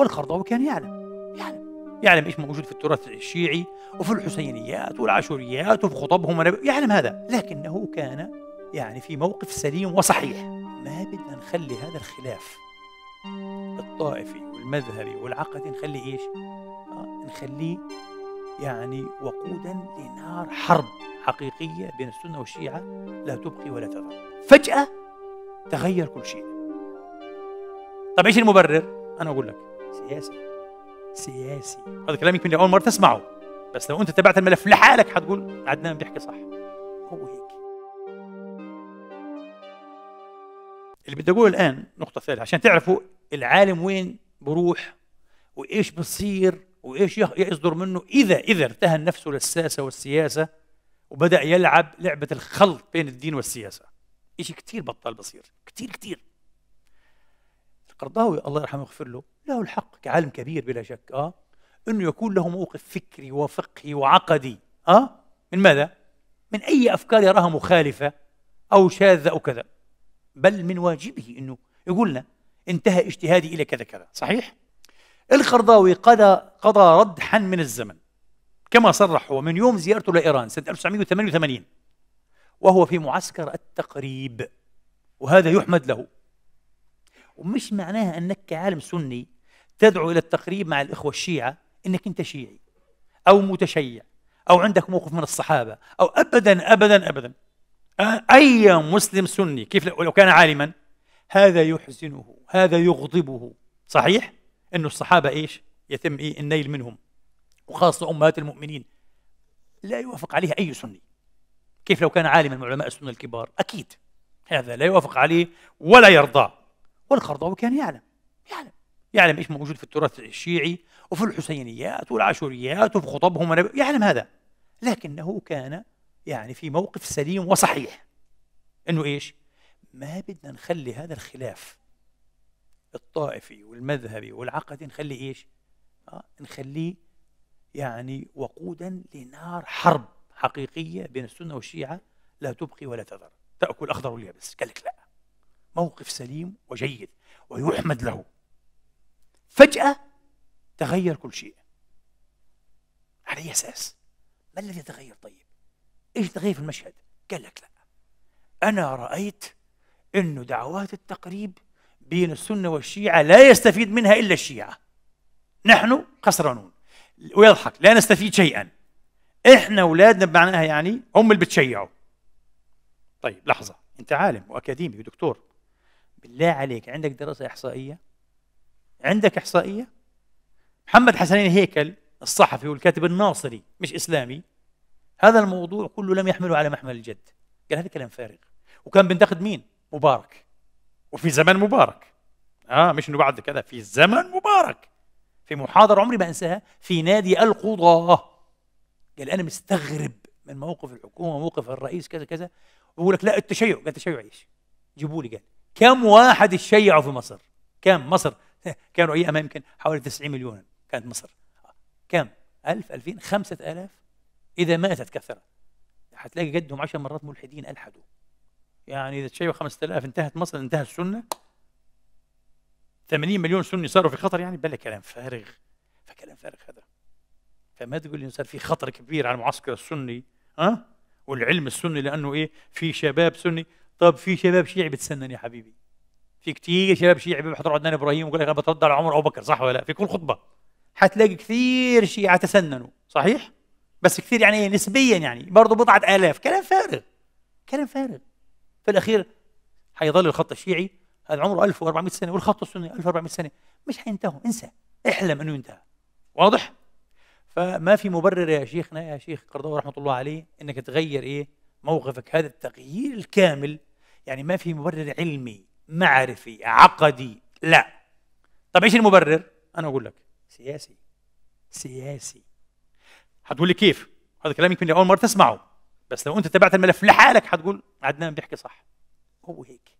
والخرضاوي كان يعلم يعلم يعلم ايش موجود في التراث الشيعي وفي الحسينيات والعاشوريات وفي خطبهم يعلم هذا لكنه كان يعني في موقف سليم وصحيح ما بدنا نخلي هذا الخلاف الطائفي والمذهبي والعقدي نخليه ايش؟ آه نخليه يعني وقودا لنار حرب حقيقيه بين السنه والشيعه لا تبقي ولا تذر. فجاه تغير كل شيء. طيب ايش المبرر؟ انا اقول لك سياسي سياسي هذا كلام يمكن اول مره تسمعه بس لو انت تابعت الملف لحالك هتقول عدنان بيحكي صح هو هيك اللي بدي اقوله الان نقطه ثالثه عشان تعرفوا العالم وين بروح وايش بصير وايش يصدر منه اذا اذا ارتهن نفسه للساسه والسياسه وبدا يلعب لعبه الخلط بين الدين والسياسه شيء كثير بطال بصير كثير كثير القرضاوي الله يرحمه ويغفر له له الحق كعالم كبير بلا شك اه انه يكون له موقف فكري وفقهي وعقدي اه من ماذا؟ من اي افكار يراها مخالفه او شاذه او كذا بل من واجبه انه يقول لنا انتهى اجتهادي الى كذا كذا صحيح؟ القرضاوي قضى قضى ردحا من الزمن كما صرح هو من يوم زيارته لايران سنه 1988 وهو في معسكر التقريب وهذا يحمد له ومش معناها انك كعالم سني تدعو إلى التقريب مع الإخوة الشيعة أنك أنت شيعي أو متشيع أو عندك موقف من الصحابة أو أبدا أبدا أبدا أي مسلم سني كيف لو كان عالما هذا يحزنه هذا يغضبه صحيح انه الصحابة إيش يتم إيه النيل منهم وخاصة أمهات المؤمنين لا يوافق عليها أي سني كيف لو كان عالما من علماء السنة الكبار أكيد هذا لا يوافق عليه ولا يرضى والقرضاوي كان يعلم يعلم يعلم ايش موجود في التراث الشيعي وفي الحسينيات والعاشوريات وفي خطبهم يعلم هذا لكنه كان يعني في موقف سليم وصحيح انه ايش؟ ما بدنا نخلي هذا الخلاف الطائفي والمذهبي والعقدي نخلي ايش؟ آه نخليه يعني وقودا لنار حرب حقيقيه بين السنه والشيعه لا تبقي ولا تذر تاكل اخضر واليابس قال لك لا موقف سليم وجيد ويحمد له فجأة تغير كل شيء على أي أساس؟ ما الذي تغير طيب؟ إيش تغير في المشهد؟ قال لك لا أنا رأيت أنه دعوات التقريب بين السنة والشيعة لا يستفيد منها إلا الشيعة نحن خسرانون ويضحك لا نستفيد شيئا إحنا أولادنا بمعناها يعني هم اللي بتشيعوا طيب لحظة أنت عالم وأكاديمي ودكتور بالله عليك عندك دراسة إحصائية عندك احصائيه؟ محمد حسنين هيكل الصحفي والكاتب الناصري مش اسلامي هذا الموضوع كله لم يحمله على محمل الجد قال هذا كلام فارغ وكان بنتقد مين؟ مبارك وفي زمن مبارك اه مش انه بعد كذا في زمن مبارك في محاضره عمري ما انساها في نادي القضاه قال انا مستغرب من موقف الحكومه موقف الرئيس كذا كذا بقول لك لا التشيع قال التشيع ايش؟ جيبوا لي قال كم واحد تشيعوا في مصر؟ كم مصر كانوا ايامها يمكن حوالي 90 مليون كانت مصر كم 1000 2000 5000 اذا ماتت كثرت حتلاقي قدهم 10 مرات ملحدين الحدوا يعني اذا تشيعوا 5000 انتهت مصر انتهت السنه 80 مليون سني صاروا في خطر يعني بلا كلام فارغ فكلام فارغ هذا فما تقول لي صار في خطر كبير على المعسكر السني ها والعلم السني لانه ايه في شباب سني طب في شباب شيعي بتسنن يا حبيبي في كثير شباب شيعي بيحضروا عدنان ابراهيم ويقول لك انا بترضى على عمر ابو بكر صح ولا لا في كل خطبه حتلاقي كثير شيعة تسننوا صحيح بس كثير يعني نسبيا يعني برضه بضعة آلاف كلام فارغ كلام فارغ في الأخير حيظل الخط الشيعي هذا عمره 1400 سنة والخط السني 1400 سنة مش حينتهوا انسى احلم انه ينتهى واضح؟ فما في مبرر يا شيخنا يا شيخ قرضاوي رحمة الله عليه انك تغير ايه موقفك هذا التغيير الكامل يعني ما في مبرر علمي معرفي عقدي لا طيب ايش المبرر انا اقول لك سياسي سياسي حتقول لي كيف هذا كلام يمكن اول مره تسمعه بس لو انت تابعت الملف لحالك حتقول عدنان بيحكي صح هو هيك